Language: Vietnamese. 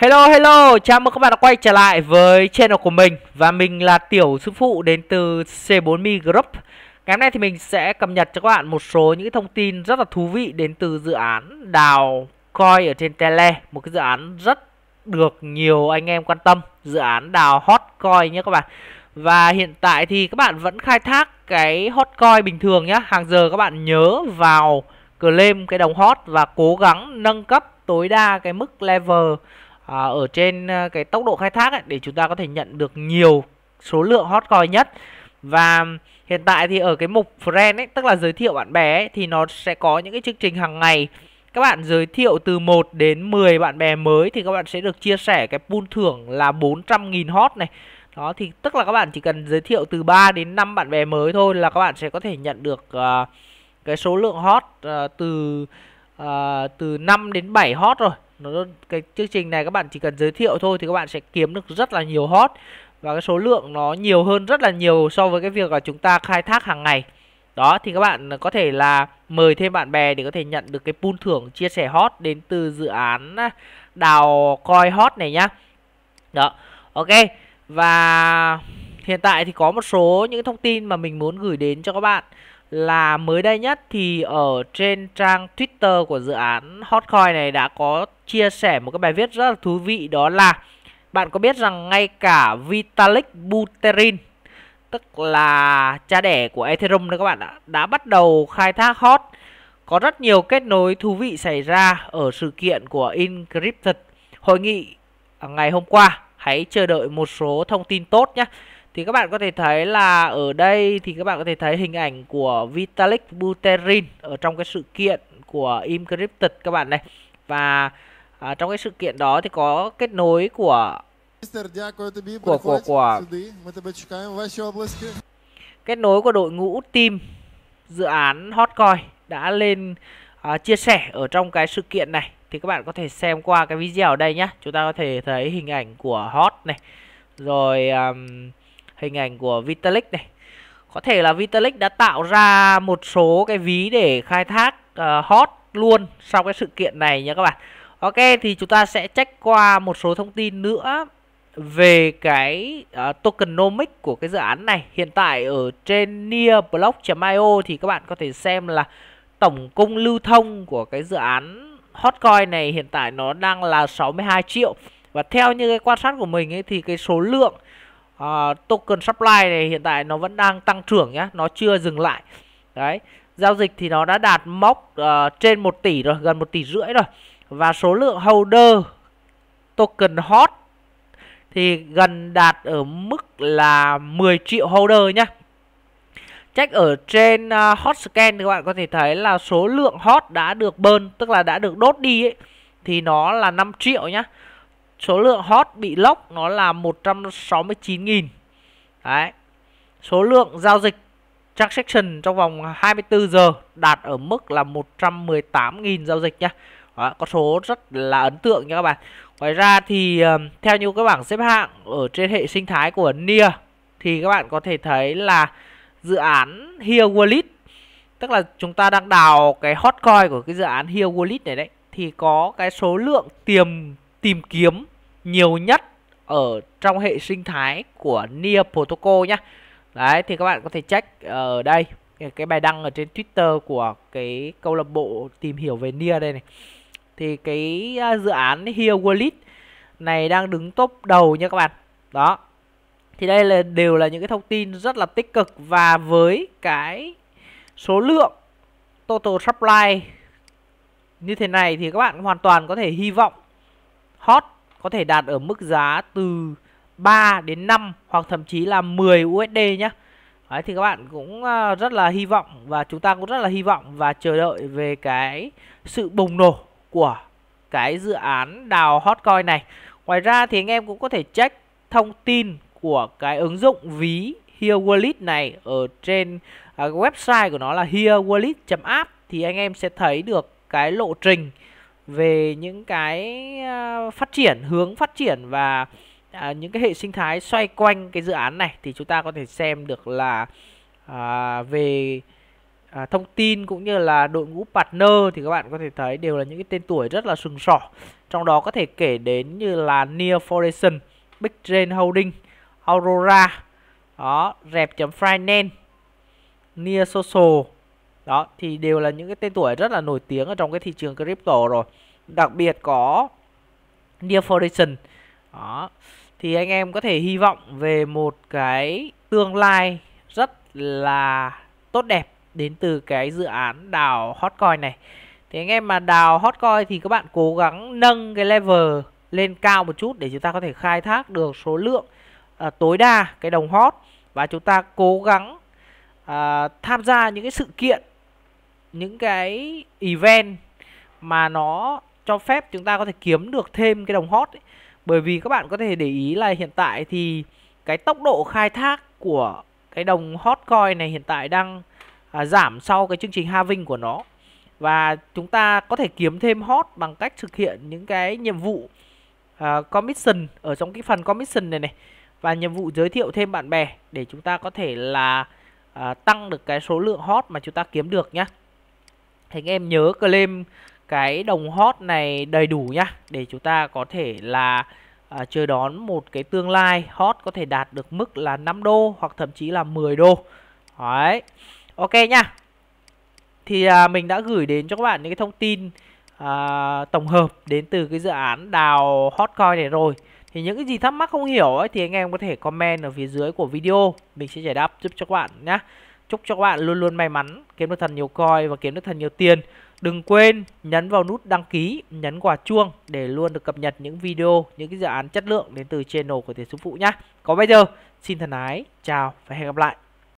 Hello hello, chào mừng các bạn đã quay trở lại với channel của mình Và mình là Tiểu Sư Phụ đến từ C4Mi Group Ngày hôm nay thì mình sẽ cập nhật cho các bạn một số những thông tin rất là thú vị đến từ dự án đào coi ở trên Tele Một cái dự án rất được nhiều anh em quan tâm Dự án đào hot coin nhé các bạn Và hiện tại thì các bạn vẫn khai thác cái hot coin bình thường nhé Hàng giờ các bạn nhớ vào claim cái đồng hot và cố gắng nâng cấp tối đa cái mức level à, ở trên ờ, cái tốc độ khai thác ấy, để chúng ta có thể nhận được nhiều số lượng hot coin nhất và hiện tại thì ở cái mục friend ấy tức là giới thiệu bạn bè ấy, thì nó sẽ có những cái chương trình hàng ngày các bạn giới thiệu từ 1 đến 10 bạn bè mới thì các bạn sẽ được chia sẻ cái pool thưởng là 400.000 hot này. Đó thì tức là các bạn chỉ cần giới thiệu từ 3 đến 5 bạn bè mới thôi là các bạn sẽ có thể nhận được uh, cái số lượng hot uh, từ uh, từ 5 đến 7 hot rồi nó cái chương trình này các bạn chỉ cần giới thiệu thôi thì các bạn sẽ kiếm được rất là nhiều hot và cái số lượng nó nhiều hơn rất là nhiều so với cái việc là chúng ta khai thác hàng ngày đó thì các bạn có thể là mời thêm bạn bè để có thể nhận được cái pool thưởng chia sẻ hot đến từ dự án à, đào coi hot này nhá đó ok và hiện tại thì có một số những thông tin mà mình muốn gửi đến cho các bạn là mới đây nhất thì ở trên trang Twitter của dự án Hotcoin này đã có chia sẻ một cái bài viết rất là thú vị đó là bạn có biết rằng ngay cả Vitalik Buterin tức là cha đẻ của Ethereum đó các bạn ạ đã bắt đầu khai thác hot có rất nhiều kết nối thú vị xảy ra ở sự kiện của Encrypted hội nghị ngày hôm qua hãy chờ đợi một số thông tin tốt nhé thì các bạn có thể thấy là ở đây thì các bạn có thể thấy hình ảnh của Vitalik Buterin ở trong cái sự kiện của Encrypted các bạn này và à, trong cái sự kiện đó thì có kết nối của của của của kết nối của đội ngũ team dự án Hotcoin đã lên à, chia sẻ ở trong cái sự kiện này thì các bạn có thể xem qua cái video ở đây nhé chúng ta có thể thấy hình ảnh của hot này rồi um, hình ảnh của Vitalik này có thể là Vitalik đã tạo ra một số cái ví để khai thác uh, hot luôn sau cái sự kiện này nha các bạn Ok thì chúng ta sẽ check qua một số thông tin nữa về cái uh, tokenomics của cái dự án này hiện tại ở trên nearblock.io thì các bạn có thể xem là tổng cung lưu thông của cái dự án hotcoin này hiện tại nó đang là 62 triệu và theo như cái quan sát của mình ấy, thì cái số lượng uh, token supply này hiện tại nó vẫn đang tăng trưởng nhá nó chưa dừng lại đấy giao dịch thì nó đã đạt mốc uh, trên 1 tỷ rồi gần 1 tỷ rưỡi rồi và số lượng holder token hot thì gần đạt ở mức là 10 triệu holder nhá check ở trên uh, hot scan thì các bạn có thể thấy là số lượng hot đã được burn tức là đã được đốt đi ấy, thì nó là 5 triệu nhá số lượng hot bị lock nó là 169.000 đấy số lượng giao dịch transaction trong vòng 24 giờ đạt ở mức là 118.000 giao dịch nhá đó, con số rất là ấn tượng nha các bạn ngoài ra thì theo như cái bảng xếp hạng ở trên hệ sinh thái của Nia thì các bạn có thể thấy là dự án Here Wallet tức là chúng ta đang đào cái hot coin của cái dự án Here Wallet này đấy thì có cái số lượng tiềm tìm kiếm nhiều nhất ở trong hệ sinh thái của Near Protocol nhé. Đấy thì các bạn có thể check ở đây cái bài đăng ở trên Twitter của cái câu lạc bộ tìm hiểu về Near đây này. Thì cái à, dự án Here Wallet này đang đứng top đầu nha các bạn. Đó. Thì đây là đều là những cái thông tin rất là tích cực và với cái số lượng total supply như thế này thì các bạn hoàn toàn có thể hy vọng hot có thể đạt ở mức giá từ 3 đến 5 hoặc thậm chí là 10 USD nhé. Đấy, thì các bạn cũng ờ, rất là hy vọng và chúng ta cũng rất là hy vọng và chờ đợi về cái sự bùng nổ của cái dự án đào hotcoin này. Ngoài ra thì anh em cũng có thể check thông tin của cái ứng dụng ví Here Wallet này ở trên ờ, website của nó là herewallet.app thì anh em sẽ thấy được cái lộ trình về những cái ờ, phát triển hướng phát triển và à, những cái hệ sinh thái xoay quanh cái dự án này thì chúng ta có thể xem được là à, về à, thông tin cũng như là đội ngũ partner thì các bạn có thể thấy đều là những cái tên tuổi rất là sừng sỏ trong đó có thể kể đến như là Near Foundation, Big Train Holding, Aurora, đó, rep. finance Near Social, đó thì đều là những cái tên tuổi rất là nổi tiếng ở trong cái thị trường crypto rồi đặc biệt có Near Foundation đó thì anh em có thể hy vọng về một cái tương lai rất là tốt đẹp đến từ cái dự án đào hotcoin này thì anh em mà đào hotcoin thì các bạn cố gắng nâng cái level lên cao một chút để chúng ta có thể khai thác được số lượng à, tối đa cái đồng hot và chúng ta cố gắng à, tham gia những cái sự kiện những cái event mà nó cho phép chúng ta có thể kiếm được thêm cái đồng hot ấy. bởi vì các bạn có thể để ý là hiện tại thì cái tốc độ khai thác của cái đồng hot coin này hiện tại đang à, giảm sau cái chương trình halving của nó và chúng ta có thể kiếm thêm hot bằng cách thực hiện những cái nhiệm vụ uh, commission ở trong cái phần commission này này và nhiệm vụ giới thiệu thêm bạn bè để chúng ta có thể là uh, tăng được cái số lượng hot mà chúng ta kiếm được nhé thì anh em nhớ claim cái đồng hot này đầy đủ nhá để chúng ta có thể là à, chờ đón một cái tương lai hot có thể đạt được mức là 5 đô hoặc thậm chí là 10 đô đấy ok nhá thì à, mình đã gửi đến cho các bạn những cái thông tin à, tổng hợp đến từ cái dự án đào hot coin này rồi thì những cái gì thắc mắc không hiểu ấy thì anh em có thể comment ở phía dưới của video mình sẽ giải đáp giúp cho các bạn nhé Chúc cho các bạn luôn luôn may mắn, kiếm được thật nhiều coin và kiếm được thật nhiều tiền. Đừng quên nhấn vào nút đăng ký, nhấn quả chuông để luôn được cập nhật những video, những cái dự án chất lượng đến từ channel của Tiến Sư Phụ nhé. Còn bây giờ, xin thân ái, chào và hẹn gặp lại.